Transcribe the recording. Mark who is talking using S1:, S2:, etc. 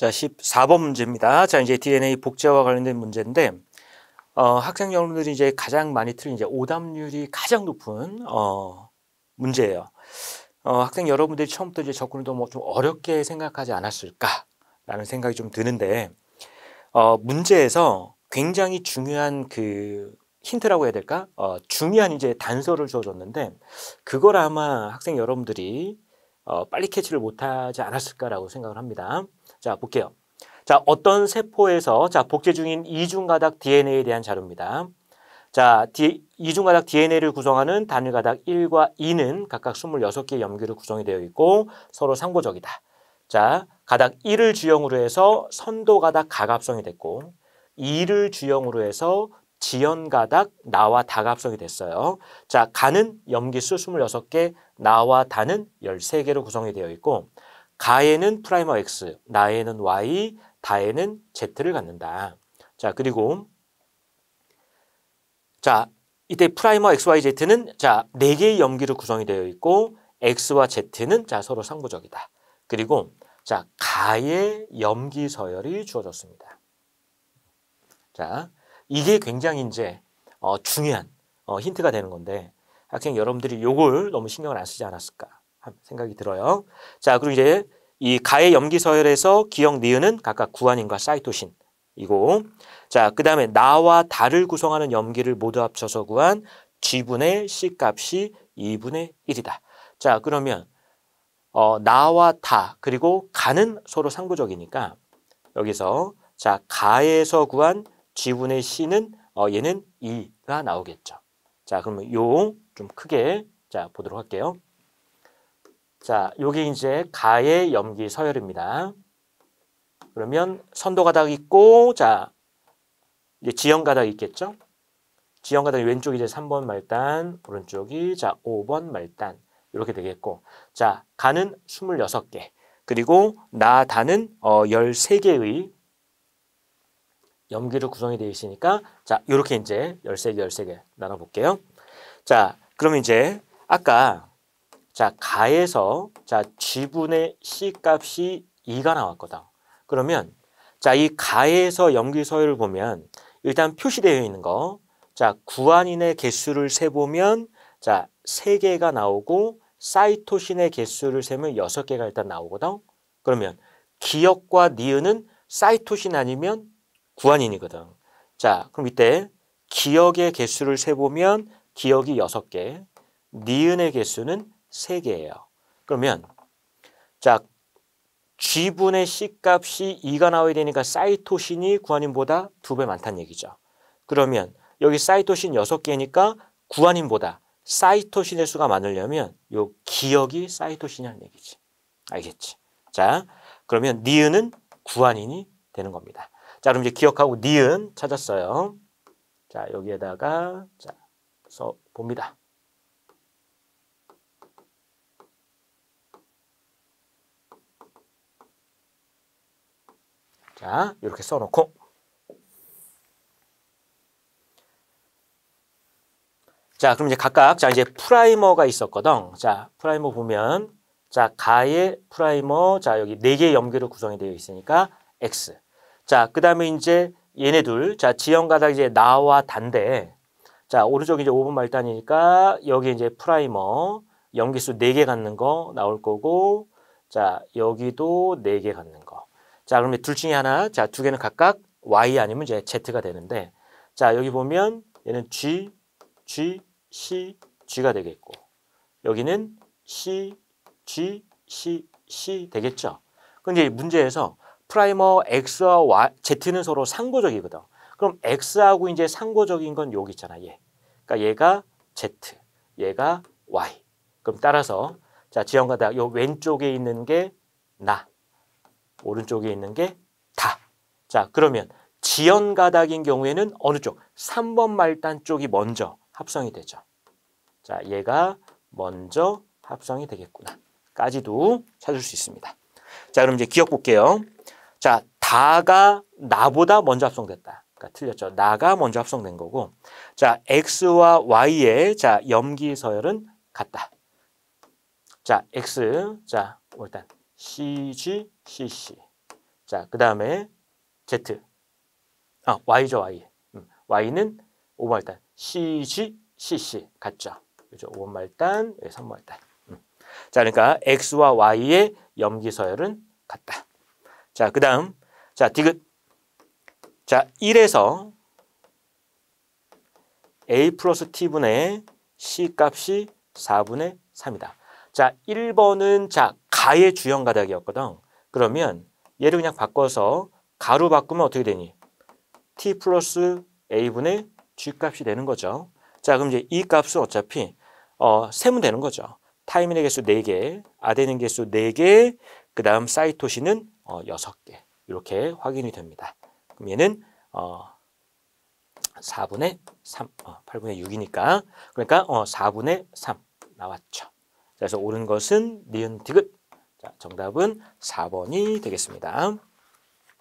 S1: 자, 14번 문제입니다. 자, 이제 DNA 복제와 관련된 문제인데, 어, 학생 여러분들이 이제 가장 많이 틀린 이제 오답률이 가장 높은, 어, 문제예요. 어, 학생 여러분들이 처음부터 이제 접근을 좀, 뭐 좀 어렵게 생각하지 않았을까라는 생각이 좀 드는데, 어, 문제에서 굉장히 중요한 그 힌트라고 해야 될까? 어, 중요한 이제 단서를 주어줬는데, 그걸 아마 학생 여러분들이 어, 빨리 캐치를 못하지 않았을까라고 생각을 합니다. 자, 볼게요. 자, 어떤 세포에서 자, 복제 중인 이중가닥 DNA에 대한 자료입니다. 자, D, 이중가닥 DNA를 구성하는 단일가닥 1과 2는 각각 26개의 염기로 구성이 되어 있고 서로 상고적이다. 자, 가닥 1을 주형으로 해서 선도가닥 가갑성이 됐고 2를 주형으로 해서 지연가닥 나와 다갑성이 됐어요. 자, 가는 염기수 26개, 나와 다는 13개로 구성이 되어 있고 가에는 프라이머 x, 나에는 y, 다에는 z를 갖는다. 자, 그리고 자, 이때 프라이머 x, y, z는 자, 네 개의 염기로 구성이 되어 있고 x와 z는 자, 서로 상부적이다. 그리고 자, 가의 염기 서열이 주어졌습니다. 자, 이게 굉장히 이제 어, 중요한 어, 힌트가 되는 건데 학생 여러분들이 요걸 너무 신경을 안 쓰지 않았을까? 생각이 들어요. 자, 그리고 이제 이 가해 염기 서열에서 기역 니은은 각각 구아닌과 사이토신이고 자, 그다음에 나와 다를 구성하는 염기를 모두 합쳐서 구한 g분의 c 값이 2분의 1이다. 자, 그러면 어, 나와 다 그리고 가는 서로 상부적이니까 여기서 자, 가에서 구한 g분의 c는 어, 얘는 2가 나오겠죠. 자, 그러면 요 좀 크게 자, 보도록 할게요. 자, 요게 이제 가의 염기 서열입니다. 그러면 선도 가닥 있고, 자, 이제 지형 가닥 있겠죠? 지형 가닥 왼쪽이 이제 3번 말단, 오른쪽이 자 5번 말단 이렇게 되겠고, 자 가는 26개, 그리고 나 다는 어, 13개의 염기로 구성이 되어 있으니까 자요렇게 이제 13개 13개 나눠 볼게요. 자 그럼 이제 아까 자, 가에서 자, 지분의 C값이 2가 나왔거든. 그러면 자, 이 가에서 염기 서열을 보면 일단 표시되어 있는 거. 자, 구안인의 개수를 세 보면 자, 3개가 나오고 사이토신의 개수를 세면 6개가 일단 나오거든. 그러면 기억과 니은은 사이토신 아니면 구안인이거든. 자, 그럼 이때 기억의 개수를 세보면 기억이 6개, 니은의 개수는 세 개예요. 그러면 자 G분의 C값이 2가 나와야 되니까 사이토신이 구아닌보다 두 배 많다는 얘기죠. 그러면 여기 사이토신 6개니까 구아닌보다 사이토신의 수가 많으려면 요 기억이 사이토신이라는 얘기지. 알겠지? 자, 그러면 니은은 구아닌이 되는 겁니다. 자, 그럼 이제 기억하고 니은 찾았어요. 자, 여기에다가 자, 서 봅니다. 자, 이렇게 써놓고 자, 그럼 이제 각각 자 이제 프라이머가 있었거든. 자, 프라이머 보면 자 가의 프라이머 자 여기 4 개의 염기로 구성이 되어 있으니까 x. 자, 그다음에 이제 얘네 둘. 자, 지형 가닥 이제 나와 단데. 자, 오른쪽 이제 5분 말단이니까 여기 이제 프라이머 염기수 4개 갖는 거 나올 거고 자, 여기도 4개 갖는 거. 자, 그러면 둘 중에 하나, 자, 두 개는 각각 y 아니면 이제 z가 되는데, 자, 여기 보면 얘는 g, g, c, g가 되겠고, 여기는 c, g, c, c 되겠죠. 근데 문제에서 프라이머 x와 y, z는 서로 상고적이거든. 그럼 x하고 이제 상고적인 건 여기 있잖아, 얘. 그러니까 얘가 z, 얘가 y. 그럼 따라서 자 지형과 다요 왼쪽에 있는 게 나, 오른쪽에 있는 게 다. 자, 그러면 지연 가닥인 경우에는 어느 쪽? 3번 말단 쪽이 먼저 합성이 되죠. 자, 얘가 먼저 합성이 되겠구나. 까지도 찾을 수 있습니다. 자, 그럼 이제 기억 볼게요. 자, 다가 나보다 먼저 합성됐다. 그러니까 틀렸죠. 나가 먼저 합성된 거고. 자, x와 y의 자, 염기 서열은 같다. 자, x. 자, 뭐 일단 cg cc. 자, 그 다음에 z. 아, y죠, y. 음, y는 5말단 번 cg, cc 같죠. 그죠? 5말단, 3말단. 예, 번 음. 자, 그러니까 x와 y의 염기서열은 같다. 자, 그 다음. 자, 디귿. 자, 1에서 a 플러스 t분의 c 값이 4분의 3이다. 자, 1번은 자, 가의 주형 가닥이었거든. 그러면 얘를 그냥 바꿔서 가로 바꾸면 어떻게 되니? t 플러스 a분의 g값이 되는 거죠. 자 그럼 이제 이 값은 어차피 어, 세면 되는 거죠. 타이민의 개수 4개, 아덴의 개수 4개, 그 다음 사이토신은 어, 6개 이렇게 확인이 됩니다. 그럼 얘는 어, 4분의 3, 어, 8분의 6이니까 그러니까 어, 4분의 3 나왔죠. 그래서 옳은 것은 니은 디귿 자, 정답은 4번이 되겠습니다.